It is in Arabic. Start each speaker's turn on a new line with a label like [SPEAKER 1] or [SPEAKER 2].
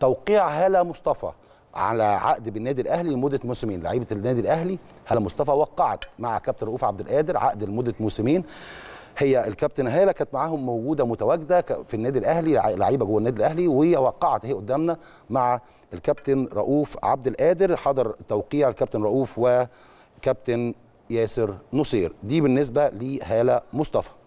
[SPEAKER 1] توقيع هاله مصطفى على عقد بالنادي الاهلي لمده موسمين لعيبه النادي الاهلي هاله مصطفى وقعت مع كابتن رؤوف عبد القادر عقد لمده موسمين هي الكابتن هاله كانت معاهم موجوده متواجده في النادي الاهلي لعيبه جوه النادي الاهلي ووقعت هي قدامنا مع الكابتن رؤوف عبد القادر حضر توقيع الكابتن رؤوف وكابتن ياسر نصير دي بالنسبه لهاله مصطفى